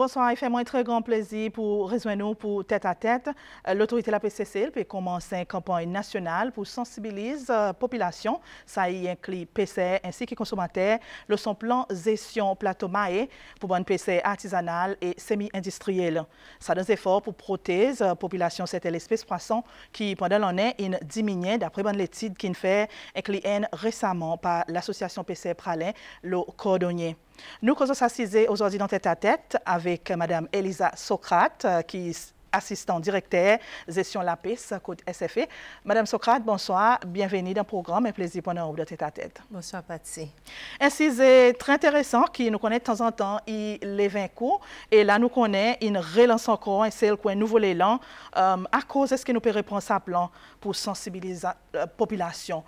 Bonsoir, il fait moi un très grand plaisir pour rejoindre nous pour tête à tête. Euh, l'autorité de la PCC peut commencer un campagne nationale pour sensibiliser la euh, population, ça y inclut PC ainsi que consommateurs, le son plan gestion plateau maé pour bonne PC artisanale et semi-industrielle. Ça donne des efforts pour protéger la euh, population, c'était l'espèce poisson qui pendant l'année une diminué d'après bonne l'étude qui fait client récemment par l'association PC Pralin, le cordonnier. Nous causons s'assiser aujourd'hui dans tête à tête avec Madame Elisa Socrate, euh, qui est assistante directeur gestion la paix, côté SFE. Madame Socrate, bonsoir, bienvenue dans le programme, un plaisir pour nous de tête à tête. Bonsoir, Patsy. Un c'est très intéressant qui nous connaît de temps en temps les 20 cours, et là nous connaît une relance encore, et c'est un nouveau élan. Euh, à cause, est-ce que nous pouvons répondre plan pour sensibiliser la euh, population,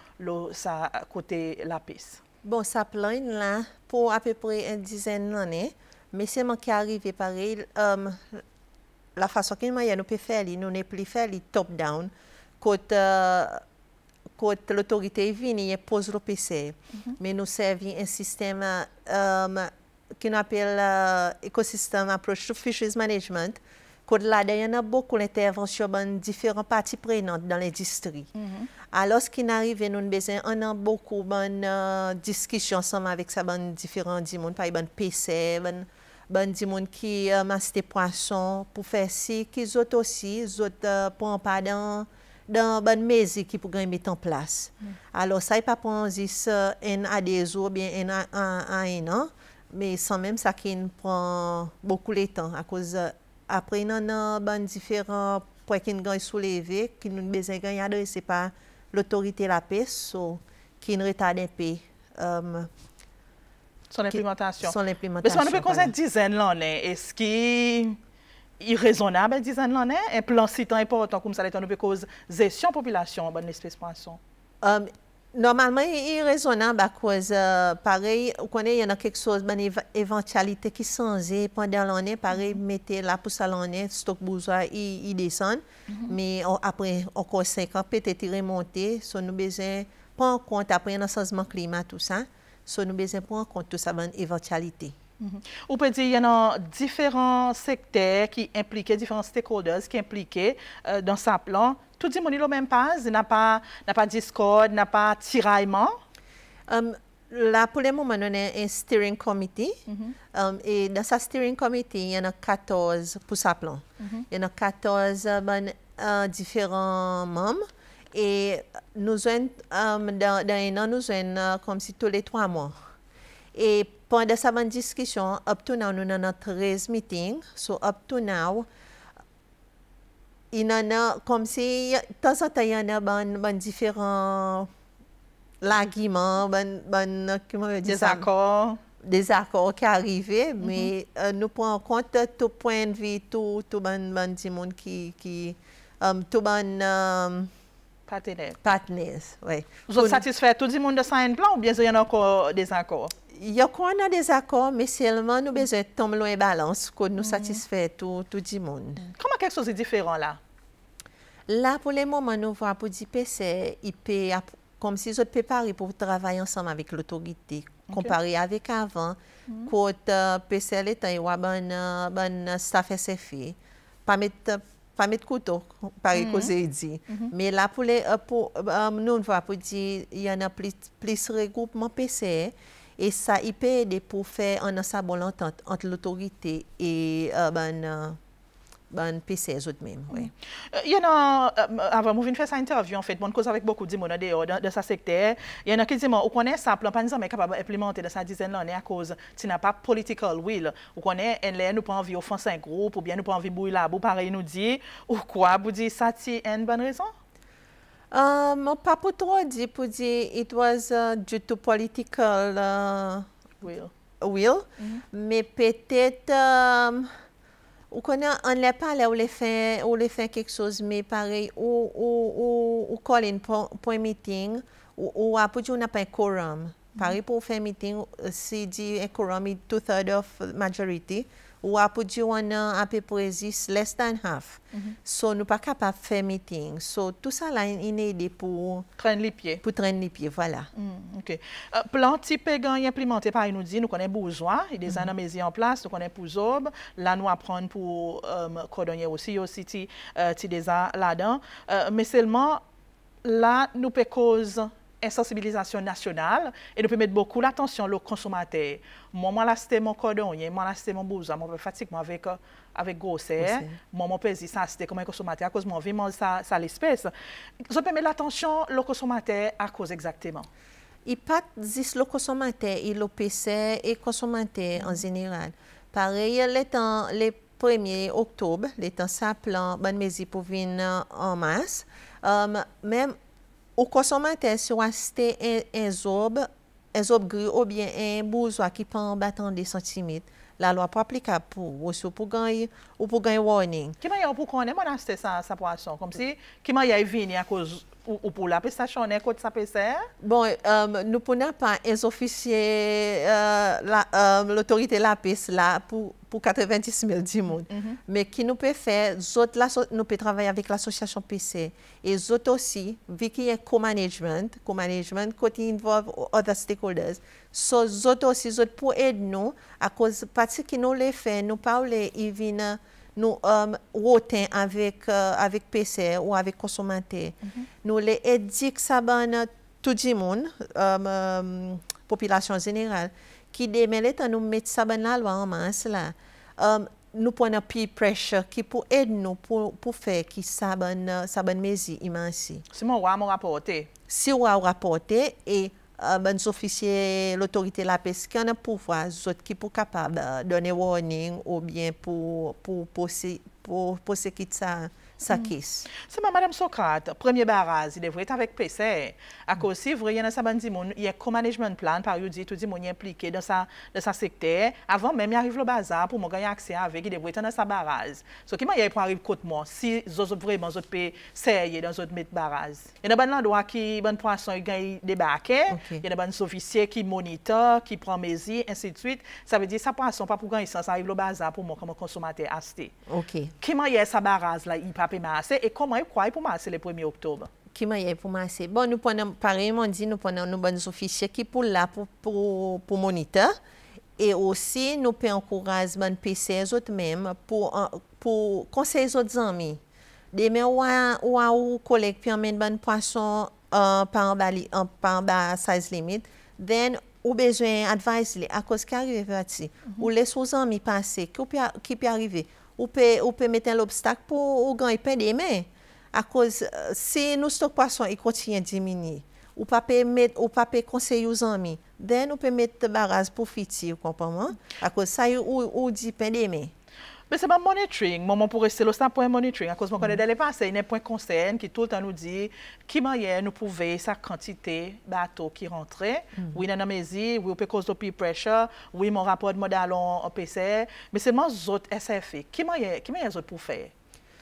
à côté la paix? Bon, ça plane là, pour à peu près une dizaine d'années, mais c'est moi qui arrivé pareil. Euh, la façon qu'il nous peut faire, nous ne plus faire top-down. Euh, quand, l'autorité est venue, et pose le PC. Mhm. Mais nous servons un système euh, qui qu'on appelle écosystème approach to fisheries management. Pour il y a beaucoup d'interventions de différents parties prenantes dans l'industrie. Mhm. Alors, ce qui arrive, nous avons beaucoup de euh, discussions avec sa personnes, différents du par exemple, ben, PC, ben, personnes qui euh, massent des poissons pour faire ci, qu'ils ont aussi, autres euh, pour en parler dans une bonne maison qui pourrait mettre en place. Mhm. Alors, ça ne prend pas un à deux ou un à un an, mais sans même ça qui prend beaucoup de temps à cause apre yon nan ban diferant pou ek yon gany souleve, ki nou bezay gany adre se pa l'autorite la pes, sou ki yon reta den pe. Um, son implementasyon. Son implementasyon. Beso an nou pe kouze dizen lanen, eski yon rezonan bel dizen lanen, en plan sitan yon portan koum sa letan nou pe kouze zesyon popilasyon ban nespes pwason? Am, um, Normalement, il est raisonnable à cause, euh, pareil, il y a quelque chose d'éventualité ben, qui s'en est pendant l'année, pareil, mhm. mettez-la pour ça l'année, stock bourgeois, il descend. Mhm. Mais après encore 5 ans, peut-être qu'il remonte, nous besoin prendre en compte, après, il y a un changement climatique, tout ça, si nous besoin prendre en compte tout ça, ben, éventualité. Mhm. On peut dire qu'il y a différents secteurs qui sont impliqués, différents stakeholders qui sont impliqués euh, dans ce plan tout le monde est le même page, n'a pas, n'a pas discorde, n'a pas tiraillement. Um, là, pour le moment, on a un steering committee. Mm et dans ce steering committee, il y en a 14 pour sa plan. Mm-hmm. Il y en a 14 euh, ben, euh, différents membres. Et nous um, avons, dans, un an, nous euh, comme si tous les trois mois. Et pendant cette discussion, up to now, nous avons 13 meetings. So, up to now, Y nan an, kom se, tas an ta y an an ban, ban diferan lagiman, ban, ban, des akor, des akor ki arive, mi nou pon konta tou point vi, tou, tou ban, ban, di moun ki, ki, tou ban, patenèz, wè. Zou satisfè, tou di moun de sa yon plan ou bèze yon an akor, des akor? il y a qu'on a des accords, mais seulement nous avons besoin de tomber loin balance, pour nous mhm. satisfaire tout, tout le monde. Mhm. Comment quelque chose est différent là? Là, pour le moment, nous voyons pour PC, il peut, comme si ils préparé pour travailler ensemble avec l'autorité, comparé avec avant, quand PCL était un bon, bon staff SFF, pas mettre pas mettre couteau par mm dit mhm. mais là pour les euh, pour, euh, nous on pour dire il y en a plus plus regroupement PC. Et ça, il peut aider pour faire un ensemble entre l'autorité et euh, ben, euh, ben PCS eux-mêmes. Oui. Il mm. euh, y en a, avant de faire cette interview, en fait, Bonne cause avec beaucoup de monde de dans, dans ce secteur. Il y en a qui disent, on connaît ça, plan pas mais capable d'implémenter dans sa dizaine d'années à cause, tu n'as pas political will. On connaît, ne nous pas envie offenser un groupe, ou bien nous pas envie bouiller la boue, pareil, nous dit, ou quoi, vous dites, ça, c'est une bonne raison? Euh, Mwen pa pou tro di pou di it was euh, djoutou politikol. Euh, will. Will. Me petet, ou kon an lè pa lè ou lè fèn, ou lè fèn kek sòs, me pare ou call in pou en miting, ou apou di ou na pa ekoram. Mm-hmm. Pare pou ou fèn miting, si di ekoram, it two-third of majority. Ou après, on a un peu pour exister moins de la moitié. Donc, nous ne sommes pas capables de faire des choses. Donc, tout ça, il est pour traîner les pieds. Pour traîner les pieds, voilà. Mm, OK. Euh, plan type, il est implémenté. Il nous dit, nous connaissons Bourgeois. Il a déjà mis mhm. en place. Nous connaissons pour Zob. Là, nous apprenons pour euh, Cordonnier aussi. Il y a aussi des yeux là-dedans. Euh, mais seulement là, nous faisons des causes sensibilisation nationale et nous peut beaucoup l'attention aux consommateurs. Moi, moi, là, c'était mon cordon, moi, là, c'était mon bousin, moi, fatiguement avec, euh, avec grossesse, moi, mon père, ça, c'était comme un consommateur, à cause de mon vie, ça, ça l'espèce. Je peut mettre l'attention aux consommateurs à cause exactement. Il pas le consommateur, il le PC et consommateur en général. Pareil, le temps, 1er octobre, les temps s'appelant, bonne pour venir en masse. Euh, même Ou konsonmante se ou asite en zobe, en zobe gri ou bien en bouzwa ki pan batan de sentimet, la lwa pou aplika pou wosyo pou ganye, ou pou ganye warning. Kiman yon pou konen mwen asite sa poason? Kom si kiman yon vin yon akouz ou pou lapis? Sa chanen kout sa peser? Bon, um, nou pou nan pa enz ofisye uh, um, l'autorite lapis la pou. pour 90 000 du monde. Mais qui nous peut faire, nous peut travailler avec l'association PC. Et autres aussi, vu qu'il y a co-management, co-management, qui involve other stakeholders, so, autres aussi, autres pour aider nous, à cause, parce que nous les fait, nous parlons, ils viennent nous um, avec, euh, avec PC ou avec consommateur. Mhm. Nous les que ça tout le monde, la population générale qui démêlent à nous mettre ça dans la loi en masse là. Euh, nous prenons un peu de pression qui pour aider nous pour, pour faire qui ça bonne ça euh, bonne maison immense. Si moi on rapporter Si on rapporter et euh, ben, les ben officier l'autorité la pesque on a pouvoir qui pour capable donner warning ou bien pour pour pour pour, pour, ça. C'est mm. ma Mme Socrate, premier barrage, il devrait être avec PC. A cause, si vous a un co-management plan, par exemple, tout le monde est impliqué dans sa secteur, avant même il arrive le bazar pour gagner accès avec, il devrait être dans sa barrage. Donc, comment il arrive à côté de moi si vous avez vraiment autre pays c'est dans votre barrage? Il y a un ben, endroit qui a ben, poisson qui a il y a ben, des officiers qui monitor, qui prend mes et ainsi de suite. Ça veut dire que sa poisson pas pour qu'il un arrive au bazar pour mon comme consommateur acheter. Comment il a pe mase, e koman yon kwa yon pou mase le premiye oktoban? Kiman yon pou mase? Bon, nou pwennan, pareman di nou pwennan nou bwennan zo fichye ki pou la pou monitor, e osi nou pe ankoraz ban PC azot mem pou konsey azot zami. Deme waw kolek pe anmen ban pwason par saiz limit, den ou bejwen advise li akos ki arrive vati, mm-hmm. ou les wou zami pase, ki pi arrive? Ou pe, ou pe met en l'obstak pou ou gany pandemè. Akoz, euh, se nou stok pwason i kontiyen dimini, ou pa pe konsey yo zanmi, den ou pe met baraz pou fiti yo komponman. Akoz, sa yo ou di pandemè. Mais c'est mon monitoring. moment pour rester là, c'est un point monitoring. À cause de mon collègue d'aller passer, il y a un point conseil qui tout le temps nous dit qui manière nous pouvait sa quantité bateau qui rentrait. Mm-hmm. Oui, nous oui maison, oui, peut cause de peer pressure, oui, mon rapport de modèle en PC. Mais c'est mon autres SFE. Qui manière, qui manière pour faire?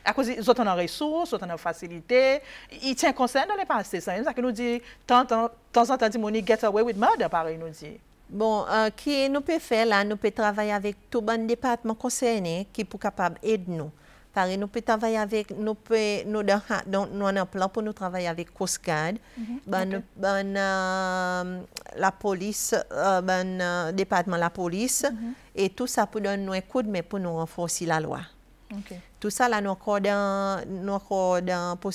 à cause de autres en ressources, autres en facilité. Il tient conseil dans les passés. C'est ça que nous dit, de temps en temps, get away with murder, pareil, nous dit. Bon, euh, qui nous peut faire là, nous peut travailler avec tout le département concerné qui pour capable aider nous. Par nous peut travailler avec, nous peut, nous nous avons un plan pour nous travailler avec COSCAD, le mhm, ben, ben euh, la police, euh, ben, euh, département la police, mhm. et tout ça pour donner nous un coup de main pour nous renforcer la loi. Tout ça, là, nous encore nous encore dans pour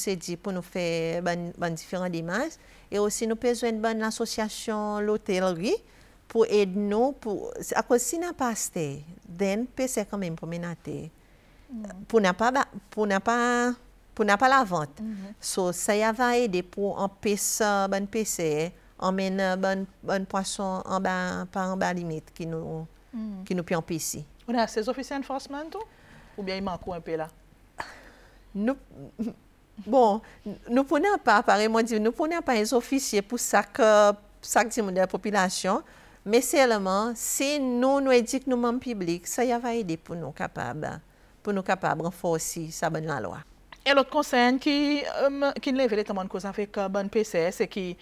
nous faire ben, ben, différentes démarches. Et aussi, nous avons besoin de l'association l'hôtellerie pour aider nous. Pour, à cause si nous pas été then PC quand même pour menater. Mm. Pour n'a pas pour n'a pas pour n'a pas la vente. Mm-hmm. Mm So ça y va aider pour en pêche bonne en emmène bonne bonne poisson en bas pas en bas limite qui nous qui nous peut empêcher. On a ces officiers enforcement tout ou bien il manque un peu là. Nous bon, nous prenons pas apparemment moi dit nous prenons pas les officiers pour ça que ça de la population. Meseleman, se nou nou edik nou mam piblik, sa ya va edi pou nou kapab renfosi sa ban la lwa. Et l'autre concerne qui, euh, qui lève les tamans cause avec euh, PCS, c'est que euh,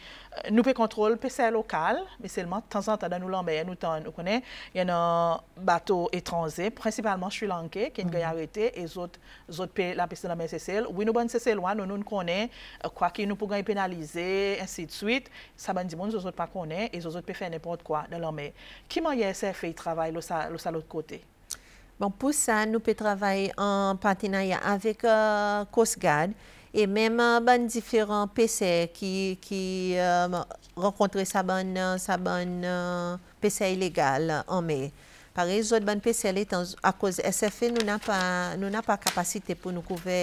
nous peut contrôler PCS local, mais seulement de temps en temps dans nous l'embêter, nous connaissons nous connaît, il y a un bateau étranger, principalement Sri Lankais, qui nous a arrêté, et autres, autres pays, la PCS dans la CCL. Oui, nous bonne CCL, nous nous connaissons, quoi qu'il nous pouvons pénaliser, ainsi de suite. Ça ben dit, bon, nous autres pas et les autres peuvent faire n'importe quoi dans l'homme. Qui m'a fait travail de l'autre côté? Bon, pou sa nou pe travaye an patina ya avik kos gade e mem ban diferan pesè ki renkontre sa ban pesè ilegal an me. Pare, zot ban pesè li tan a koz SFI nou na pa kapasite pou nou kouvè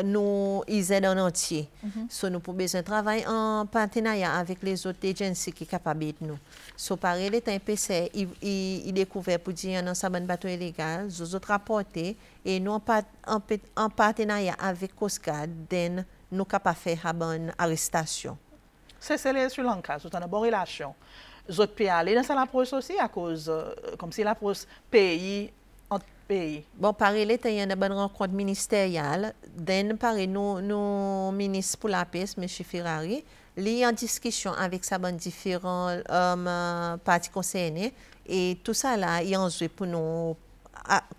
nou y zèd an antye. Mhm. So nou pou bezè travay an patenaya avèk lè zot de jensi ki kapabit nou. So pare lè tan pe se, y dekouvel pou di yon an saban bato ilegal, zo zot rapote e nou an patenaya avèk koskade den nou kapafè haban aristasyon. Se se lè sur lanka, zo tan a bon relasyon. Zot pe ale nan sa la prososi akouz, euh, kom si la pros peyi pays? Bon, pareil, il y a une bonne rencontre ministérielle. D'un, pare nos, ministres pour la paix, M. Ferrari, il en discussion avec sa bande différents euh, partie Et tout ça, là, il en jeu pour nous,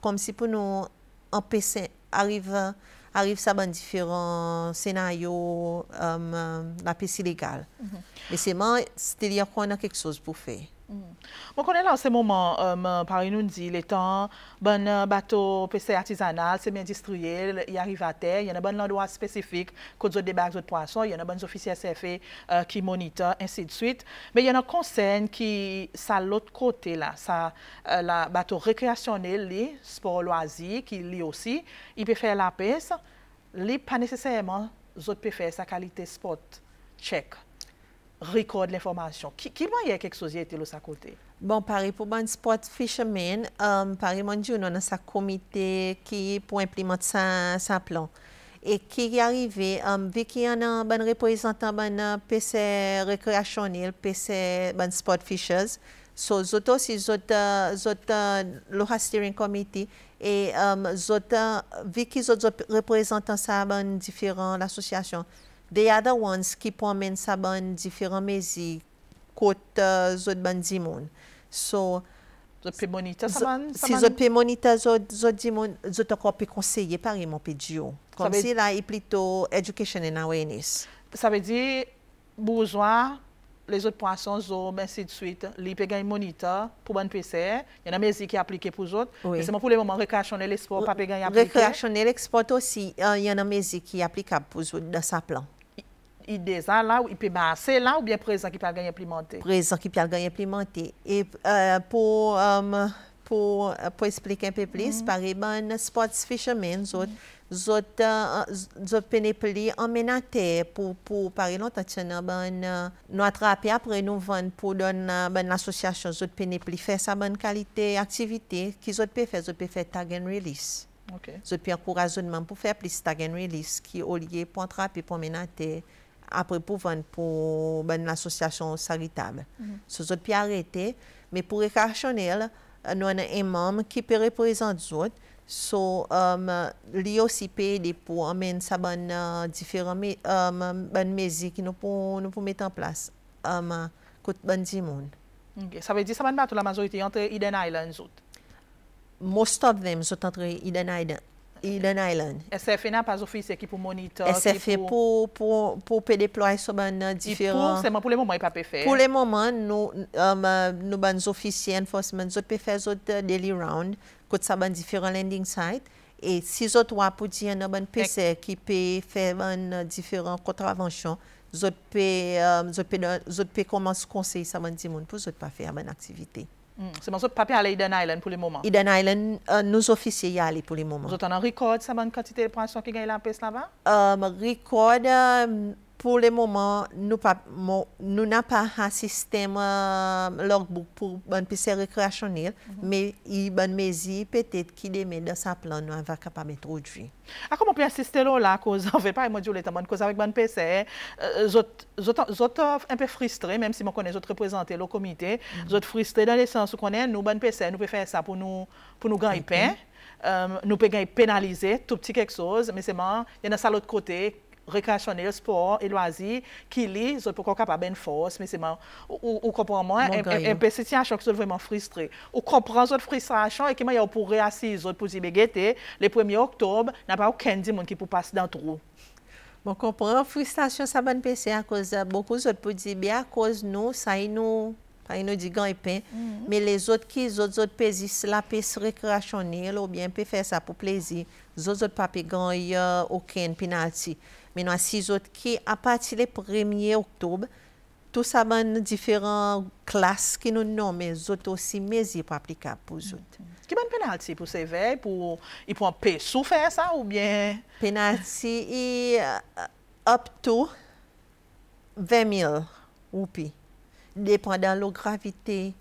comme si pour nous empêcher, arrive, arrive sa différents scénarios, euh, la paix illégale. Mm-hmm. Mais c'est moi, c'est-à-dire qu'on a quelque chose pour faire. Bon, mm. moi là en ce moment euh, par nous dit les temps bon euh, bateau pêche artisanal, c'est bien industriel, il arrive à terre, il y a un bon endroit spécifique qu'on doit débarquer les poissons, il y a un officiers officier CFE euh, qui monitor ainsi de suite. Mais il y a un concern qui ça l'autre côté là, ça la bateau récréationnel, les sport loisirs qui lit aussi, il peut faire la pêche, mais pas nécessairement, zote peut faire sa qualité sport check. rekode l'informasyon. Kilman yè kek sosyete lou sa kote? Bon, pari pou ban spot fisherman, um, pari man djou nou nan sa komite ki pou implimante sa plan. E ki gya rive, um, vi ki yon nan ban reprezentan ban PC rekreasyonil, PC ban spot fishers, so zote osi zote uh, uh, loha steering komite, e um, zote, uh, vi ki zote reprezentan sa ban diferan asosyasyon, They are the ones ki pou amen sa ban diferent mezi kote zot ban di moun. So, si zot pe monitor zot di moun, zot akor pe konseye pari moun pe diyo. Komsi la, i e plito education in awenis. Sa ve di, bouzwa, le zot pwason zot, bensi dsuit, li pe gen yon monitor pou ban pese, yon an mezi ki aplike pou zot, seman bon pou le moun rekreasyonel eksport pa pe gen yon aplike. Rekreasyonel eksport osi, euh, yon an mezi ki aplike pou zot da sa plan. idè sa la ou i pè basè la ou bè prezant ki pè al ganyan plimentè? Prezant ki pè al ganyan plimentè. E, e pou explik en pè plis, mhm. pari ban sports fishermen zot, zot uh, pè ne pli anmenate pou pari lontantyè nan ban uh, nou atrapi apre nou van pou don nan uh, asosyasyon, zot pè ne pli fè sa ban kalite aktivite ki zot pè fè, zot pè fè tag and release. Zot pè akourazounman pou fè plis tag and release ki ou liye pou atrapi pou anmenate anmenate. apre pou ven pou ben l'asosyasyon salitabel. Mhm. Se zot pi arete, me pou rekasyonel, nou ane e mom ki pe reprezent zot, so um, li yo si pe de pou amen sa bon uh, diferan, um, bon mezi ki nou pou met an plas um, kout bon di moun. Ok, sa ve di sa ban bat ou la mazorite yon tre Eden Island zot? Most of them zot entre Eden Island. E se fe nan pa zo fise ki pou monitor? E se fe pou pou pou pe deploy so ban diferan. Se man pou le mouman e pa pe fe? Po le mouman nou ban zo fise enfosman zot pe fe zot euh, daily round kout sa ban diferan landing site. E si zot wapou di an nan ban pese ki pe fe ban euh, diferan kontravan chan, euh, zot pe zot pe koman se konsey sa ban di moun pou zot pa fe a ban aktivite. Mm. Se monsou papi ale Eden Island pou li mouman? Eden Island nou zofisye yale pou li mouman. Zot an an rekod sa man katite pransyon ki gen la apes la va? An euh, rekod... Euh, pour le moment, nous n'avons pas un système euh, logbook pour une ben, piste récréationnelle, mhm. mais il y a une peut-être qui démet dans sa plan, nous va capable introduire. À ah, comment on peut assister là, cause, on ne fait pas, moi, je voulais cause avec une PC, autres un peu frustrés, même si connais les autres représenté le comité, autres mhm. frustrés dans le sens où est, nous, une PC, nous pouvons faire ça pour nous, pour nous gagner pain. Euh, nous pouvons pénaliser tout petit quelque chose, mais c'est il y en a ça l'autre côté, Rekreasyonil, spor, ilwazi, ki li, zot pou koka pa ben fos, mese man, ou kompran man, mpe se ti an chok zot vreman fristre. Ou kompran zot fristre an chon, e keman yon pou reasi, zot pou di begete, le premiye oktob, nan pa ou ken di moun ki pou pas dan trou. Mwen kompran, fristre an chon sa ban pese, a koz bokou zot pou di, be a koz nou, sa yon nou, pa yon nou di gan epen, me le zot ki, zot zot pe zis la, pe se rekreasyonil, ou bien, pe fe sa pou plezi, zot zot pa pe gan yon ou ken Men wansi zot ki apati le premye oktob, tout sa ban diferan klas ki nou nou, men zot osi mezi pou aplika pou zot. Ki ban penalti pou se vey? I pou an pe sou fey sa ou bien? Penalti, i optou vey mil ou pi. Depan dan lo gravite,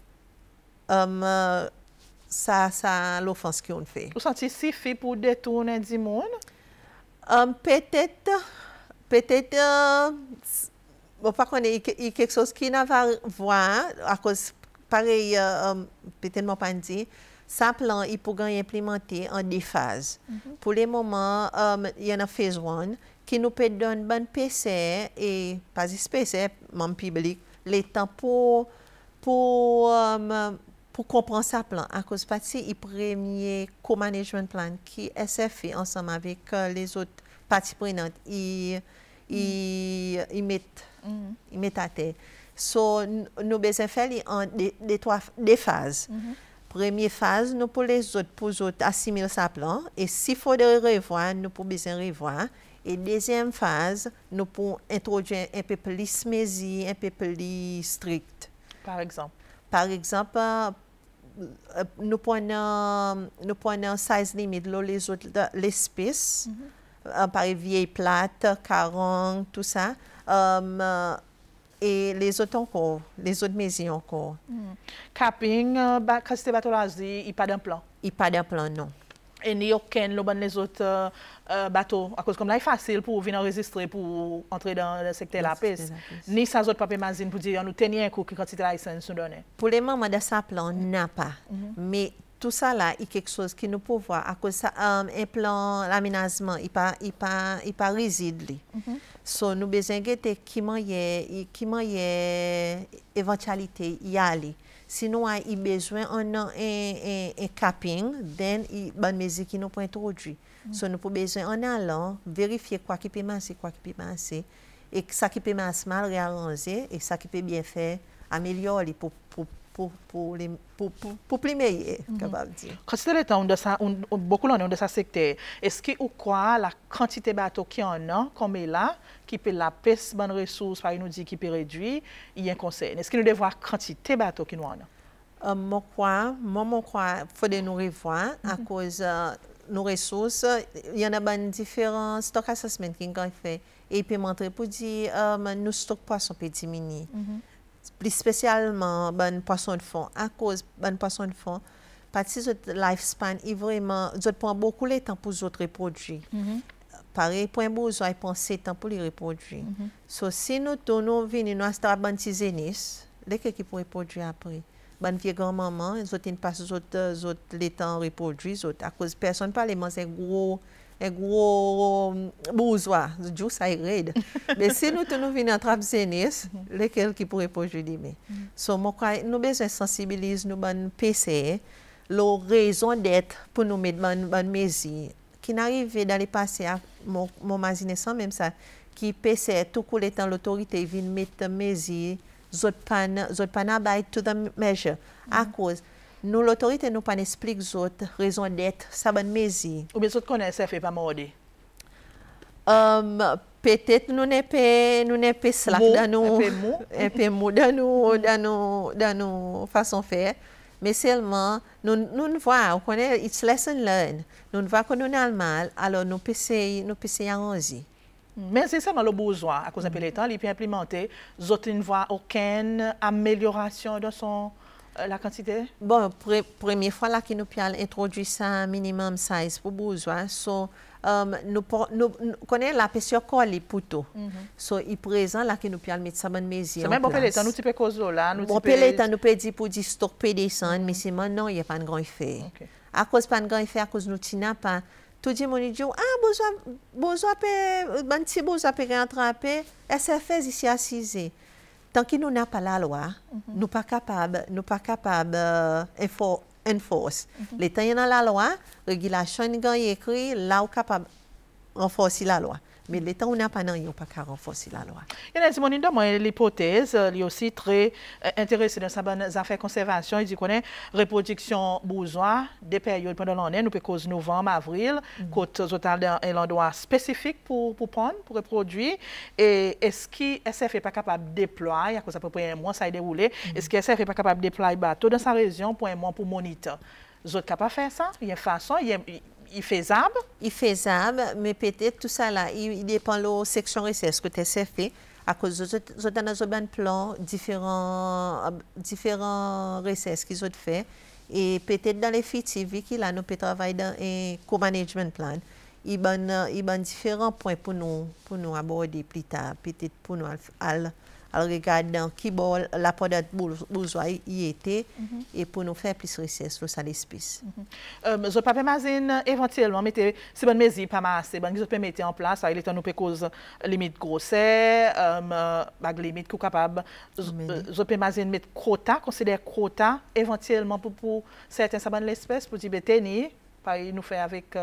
sa lo fons ki yon fey. Ou santi si fi pou detounen di moun? Pe tèt, pe tèt, wè pa konè, yè kek sòs ki nan va vwa, a kòz parey, pe tèt mò pan di, sa plan, yè pou gan yè implemente an di faz. Po le moman, yè nan phase one, ki nou pe don ban pesè, e pazis pesè, man piblik, le tan po, po... pour comprendre sa plan. À cause partie, il premier co-management plan qui fait ensemble avec euh, les autres parties prenantes, ils mm. il, mettent mm. met à terre. So, nous besoin faire en des, trois phases. Mm-hmm. Première phase, nous pour les autres, pour les autres assimiler sa plan. Et s'il faut de revoir, nous pour besoin revoir. Et deuxième phase, nous pour introduire un peu plus smésie, un peu plus strict. Par exemple? Par exemple, euh, nous prenons, nous prenons 16 limites, l'eau, les autres, l'espèce, mm -hmm. par vieille plate, caron, tout ça. Um, euh, et les autres encore, les autres maisons encore. Mm. capping Capping, euh, quand c'est bateau il n'y a pas d'un plan. Il n'y a pas d'un plan, non et ni aucun le les autres euh, euh, bateaux. À cause comme là, c'est facile pour venir enregistrer, pour entrer dans le secteur de la paix. Ni sans autres papiers magazine pour dire, nous tenions un coup qui quantité de nous donner. Pour les membres de sa plan, n'a pas. Mhm. Mais tout ça là, il quelque chose qui nous pouvons voir. À cause d'un euh, plan, l'aménagement, il pas, il pas, il pas réside. Mm nous besoin de qui y éventualité y aller. Si nou a yi bezwen, an nan en kaping, e, e den yi ban mezi ki nou pou entrodwi. Mm. So nou pou bezwen an nan lan, verifiye kwa ki pe manse, kwa ki pe manse, e sa ki pe manse mal, rearanze, e sa ki pe bien fe, amelyor li pou pou. pour, pour, les, pour, pour, pour Quand de ça, beaucoup de ça secteur, est-ce que ou quoi la quantité de bateau qui en a, comme est là, qui peut la pêche bonne ressource, par nous dit qui peut réduire, il y a un conseil. Est-ce que nous devons la quantité bateau qui nous en a? moi, quoi, moi, moi, faut nous revoir à mhm. cause de euh, nos ressources. Il y en a ben différents stock assessment qui est fait et puis montrer pour dire, euh, nos stocks poissons peuvent diminuer. Mhm. Bli spesyalman ban pason fon. A koz ban pason fon, pati se zot life span, zot pon boku le tan pou zot repodji. Pare, pon bo zot ay pon se tan pou li repodji. So, se nou tonon vi ni nou astara ban tizenis, le ke ki pou repodji apri? Ban vie gran maman, zot in pas zot letan repodji, zot. A koz person pali man se gro... un gros bourgeois, du sai Mais si nous nous venons vindo entrar lesquels lequel qui pourrait prejudicar mais. Mm-hmm. So mo quoi, nous besoin sensibiliser nous ban PC la raison d'être pour nous mettre ban mesures, qui n'arrivait dans les passé à mon mon sans même ça qui PC tout coulé dans l'autorité vient mettre mesures, zot pan zot pan to the measure à mm-hmm. cause Nou l'otorite nou pan esplik zot rezon det sa ban mezi. Ou men sot konen sefe pa mwode? Um, petet nou ne pe slak e e dan nou dan nou dan nou fason fe. Men selman, nou n'vwa ou konen it's lesson learned. Nou n'vwa kon nou nan mal, alo nou pe se yaranzi. Men se selman lo bozwa akou zanpe le tali pe implemente, zot nou n'vwa oken ameliorasyon do son Euh, la quantité? Bon, première fois là nous introduit ça minimum size pour besoin. Hein. So, um, nous, la pression colle pour tout. So, présent là que nous avons ça dans mesure. C'est même bon nous cause là. Nous bon, nous peut dire pour mm-hmm. mais c'est maintenant, il n'y a pas de grand effet. À cause pas de grand effet, à cause nous n'avons pas tout le monde dit, ah, ici assiser ». Tan ki nou na pa la lwa, nou pa kapab, nou pa kapab enfos. Le tan yon nan la lwa, regi la chan ganyekri, la ou kapab renfosi la lwa. mais l'État on n'a pas non, pas renforcer la loi. Il y a des gens l'hypothèse, euh, il est aussi très euh, intéressé dans sa bonne affaires conservation, il dit qu'on a reproduction besoin des périodes pendant l'année, nous peut cause novembre, avril, quand mm. euh, un endroit spécifique pour pour prendre, pour reproduire et est-ce que SF n'est pas capable de déployer à cause à peu près un mois ça a déroulé, mm. est-ce que SF n'est pas capable de déployer bateau dans sa région pour un mois pour moniter. Vous êtes capable de faire ça? Il y a une façon, il I fe zab? I fe zab, me pete tout sa la, i depan lo seksyon reses kote se fe, akou zot anan zo ban plan, diferan reses ki zot fe, e pete dan le fiti, vi ki la nou pe travay dan e co-management plan, i ban diferan pwen pou nou, pou nou abode plita, pete pou nou al... al regad nan ki bol la podat bouzwa yi mhm. ete, e pou nou fe plis risye slo sa l'espis. Zop mhm. euh, ap emazin, evantiyelman, se bon mezi, pa ma ase, se bon ki zop emete an plas, a il etan nou pe koz limit gose, euh, euh, bag limit kou kapab, zop emazin met kota, konsider kota, evantiyelman pou pou, se eten sa ban l'espis, pou di be teni, pa yi nou fe avik...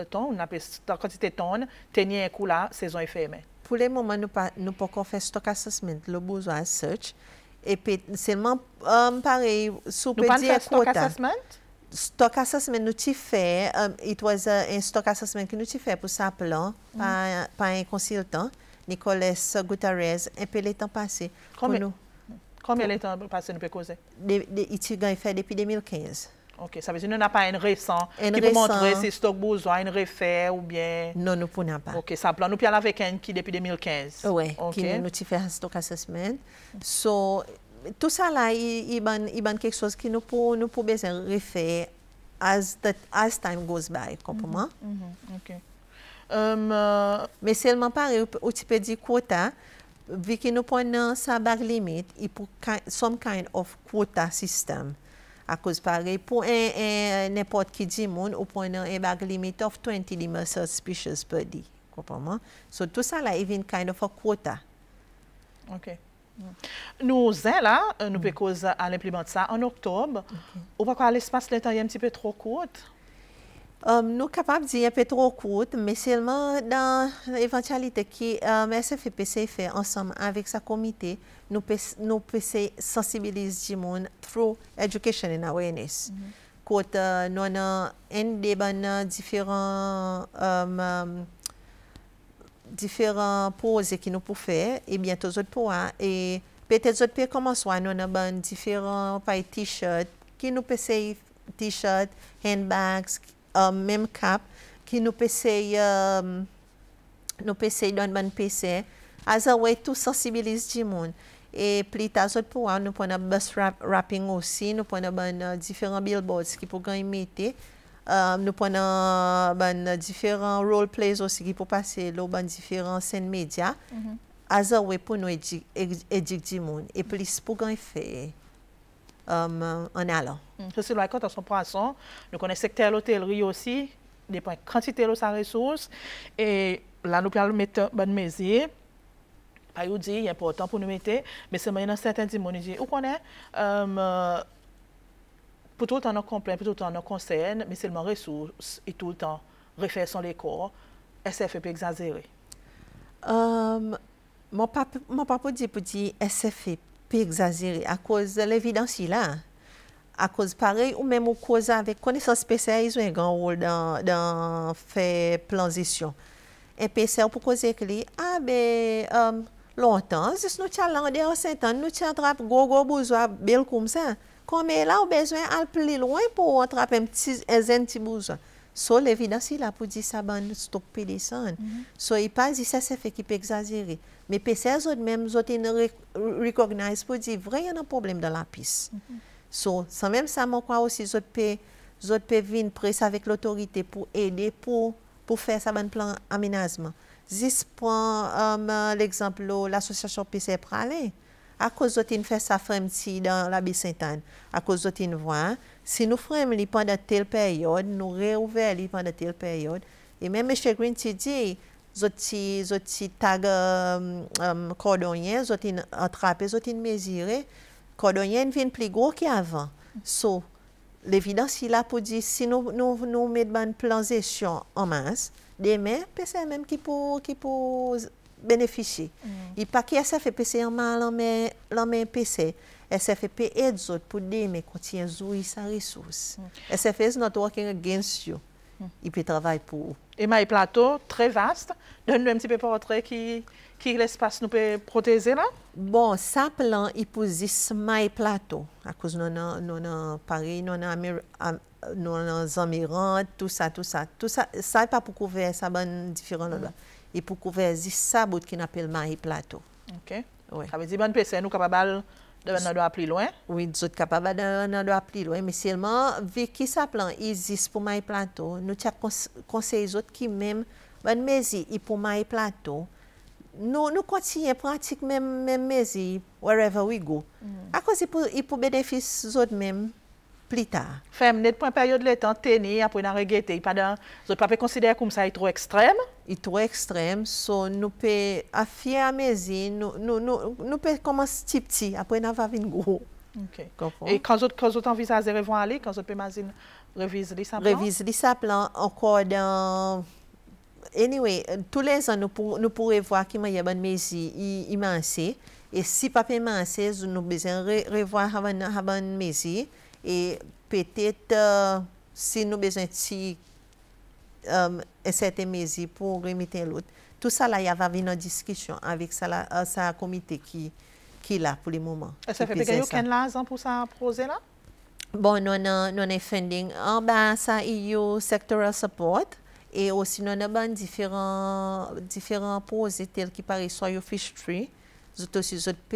Euh, tonnes, on appelle la quantité de tonnes, tenir un coup là, saison est fermée. Pour le moment, nous ne pouvons pas faire stock assessment, le besoin de search. Et puis seulement, même, euh, pareil, sous Nous pouvons faire stock assessment? Stock assessment, nous t'y fait, um, euh, it was un stock assessment que nous t'y fait pour ça, mm-hmm. par, un consultant, Nicolas Gutierrez, et puis les temps passés. Combien, pour nous. temps passé nous peut causer? Il fait depuis 2015. Ok, ça veut dire nous n'avons pas une récente qui peut montrer si stock besoin, une refait ou bien... Non, nous ne pas. Ok, ça plan. Nous parlons avec un qui depuis 2015. Oui, qui nous fait un stock assessment. So, tout ça là, il y a quelque chose qui nous peut, nous peut besoin refaire as, the, as time goes by, comprends mhm, mhm, Ok. Hum, euh, Mais seulement par où tu peux dire quota, vu que nous prenons sa barre limite, il faut some kind of quota system. À cause pareil, pour n'importe qui dit monde, on pour un bag limit of 20 limit suspicious body. moi So, tout ça là, even kind of a quota. OK. Nous hein, là, nous mm. cause à l'implémenter ça en octobre. Okay. Ou pas l'espace l'État est un petit peu trop court? Nou kapap diye pe tro kout, me selman dan eventualite ki SFP pe sey fe ansam avik sa komite, nou pe sey sensibilize di moun through education and awareness. Mhm. Kout euh, nou nan en de ban nan diferan diferan pose ki nou pou fe, e bient to zot po a, e pe te zot pe koman swa, nou nan ban diferan pay e t-shirt, ki nou pe sey t-shirt, handbags, ki mèm um, kap ki nou pesey um, nou pesey don ban pesey aza wè tou sensibilize di moun e pli tazot pou wè nou pwè nan bus wrapping osi nou pwè nan ban uh, diferan billboards ki pou gan imite um, nou pwè nan ban uh, diferan role plays osi ki pou pasey nou ban diferan sen media mhm. aza wè pou nou edik di moun e pli pou gan feye Euh, en allant. Mm. là, se son poisson, nous konen aussi hôtellerie aussi, de sa ressources et là nous pouvons mettre mettre important pour nous mettre, mais c'est yon certain certains um, Pour tout temps, an komplen, pour tout le temps mais c'est le ressources et tout son SFP Um, euh, mon papa, mon papa dit pour dire SFP, Pi egzaziri a kouz levi dansi la, a kouz parey ou mèm ou kouz avèk koneysans pesè yon gen oul dan fe planzisyon. E pesè ou pou kouz ek li, a be lontan, zis nou chal lande ou sentan, nou chal trap go go bouzwa bel koum sa, kon mè la ou bezwen al pli lwen pou antrap en zèn ti bouzwa. Sou levidansi mm-hmm. la pou di sa ban stok pe disan. Mm-hmm. Sou y pa zi sa se fe ki pe egzaziri. Me pe se zot menm zot en rekognize pou di vre yon an probleme dan la pis. Sou san menm sa man kwa osi zot pe vin pres avik l'autorite pou ede pou fe sa ban plan amenazman. Zis pon l'exemple ou l'asosyasyon pi se prale. akos zotin fè sa fèm ti dan la bisentan, akos zotin vwen, si nou fèm li pandat tel peryod, nou re ouve li pandat tel peryod, e men M. Green ti di, zotin tag kordonyen, euh, euh, zotin antrape, zotin mezire, kordonyen vin pli gro ki avan. So, l'evidansi la pou di, si nou mèd ban planzèsyon anmans, demè, pè se mèm ki pou anmans, Mm. Il Mm. pas pa ki SFPC un mal en main PC, SFP aids Pour dire mais men kontyen zoui sa resous. Mm. SFP is not working against you. Mm. Il peut travailler pour vous. Et ma Plateau, très vaste. Donne-nous un petit peu portrait qui, qui l'espace nous peut protéger là. Bon, ça plan, il pose ma Plateau. À cause de non Paris, non nos tout ça, tout ça. Tout ça, ça n'est pas pour couvrir, ça bonne différent là I e pou kouvè zis sa bout ki napèl ma yi plato. Ok. Awe zi ban pesè nou kapabal devan nan do a pli lwen. Oui, zot kapabal nan do a pli lwen. Mè silman, vi ki sa plan yi zis pou ma yi plato, nou chak konsey yi zot ki mèm. Wan mezi, yi pou ma yi plato. Nou kontsiyen pratik mèm mezi, wherever we go. Akoz yi pou benefis zot mèm. plus tard. Femme, n'est pas une période de temps tenir après la regretter. Pendant, vous ne pouvez pas considérer comme ça est trop extrême. Il est trop extrême, so nous peut affier à mes nous nous nous peut commencer petit petit après nous va venir gros. OK. Et quand vous quand vous envisagez de aller, quand vous peut réviser ça. plan. Réviser plan encore dans Anyway, tous les ans, nous, pour, nous pourrons voir qu'il y a une maison immense. Et si pas immense, nous avons besoin de revoir une maison. E petet euh, si nou bezen ti eserte euh, mezi pou gri miten lout, tout sa la ya va vi nan diskisyon avik sa komite ki la pou li mouman. E sa fe peke yo ken la zan pou sa proze la? Bon, nou nan fending. An ba sa yo sektoral support, e osi nou nan ban diferan proze tel ki pare so yo fish tree, Zot osi, zot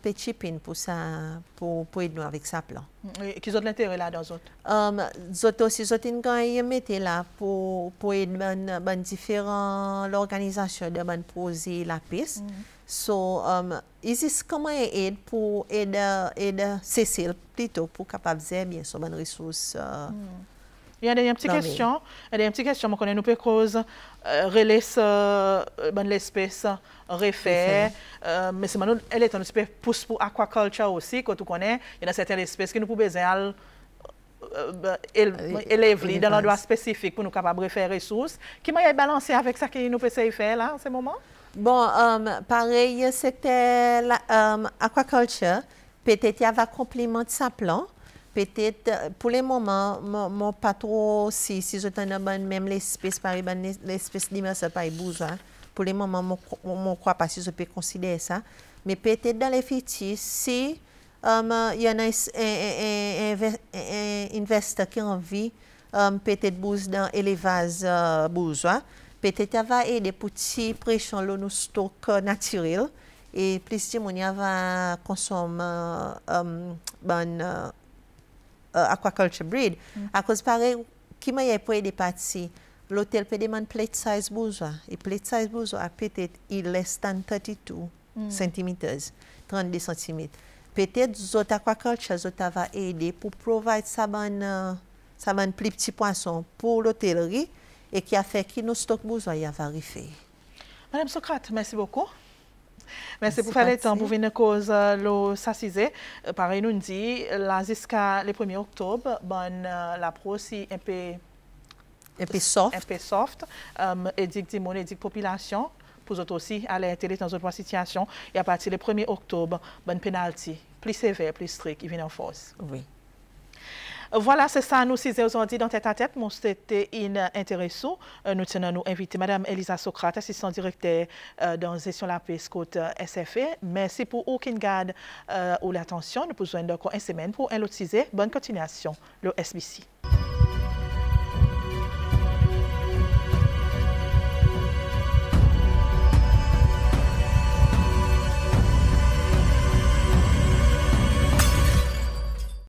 pe chipin pou ed nou avik sa plan. E, ki zot lente re la dan zot? Um, zot osi, zot in gan yemete la pou ed ban diferan lorganizasyon de ban pouzi la pis. Mm-hmm. So, um, izis koman yed pou ed Cecil plito pou kapavze bien so ban resous? Uh, mm. Il y a une petite question, Il y a une question. question, Je nous peut cause. Euh, euh, ben l'espèce, refaire, euh, Mais c'est maintenant, elle est une espèce pousse pour aquaculture aussi, que tu connais. Il y a certaines espèces qui nous pouvons besoin élève dans endroit spécifique pour nous capables de faire ressources. Qui m'a balancé avec ça que nous pouvons faire là, en ce moment? Bon, pareil, c'était l'aquaculture. Peut-être qu'il y avait un complément de sa plan. Petet pou le mouman, mou patrou si si zo tanda ban mèm lè espès pari ban lè espès di mèrse pa y um, boujwa, euh, pou le mouman mou kwa pa si zo pe konsidè sa. Mè petet dan lè fiti si yon nan investe ki anvi, petet bouz dan elevaz bouzwa. Petet ava e de pouti prechon lounou stok euh, natiril, e plis di mouni ava konsom euh, um, ban mèrse. Euh, aquaculture breed. Mm. À cause pareil, qui m'a aidé des parties? L'hôtel peut demander plate size bourgeois. Et plate size bourgeois peut-être, il est than 32 cm, 32 cm. Peut-être, que aquaculture, va aider pour provide sa bonne, euh, sa plus petit poisson pour l'hôtellerie et qui a fait que nos stock bourgeois y a Madame Socrate, merci beaucoup. Mais c'est pour faire le temps pour venir cause euh, l'eau sassisé. Euh, pareil, nous dit, euh, là, jusqu'à le 1er octobre, bon, la pro aussi un peu... Un peu soft. Un peu dit, population, pour vous aussi, aller dans une situation. Et à partir du 1er octobre, bonne penalty plus sévère, plus strict, qui vient en force. Oui. Voilà, c'est ça, nous, 6 heures, dit dans tête à tête, Mon c'était intéressant. Euh, nous tenons à nous inviter Mme Elisa Socrate, assistante directeur euh, dans gestion la paix Côte euh, SFE. Merci pour aucun garde ou l'attention. Nous besoin encore une semaine pour un autre Bonne continuation, le SBC.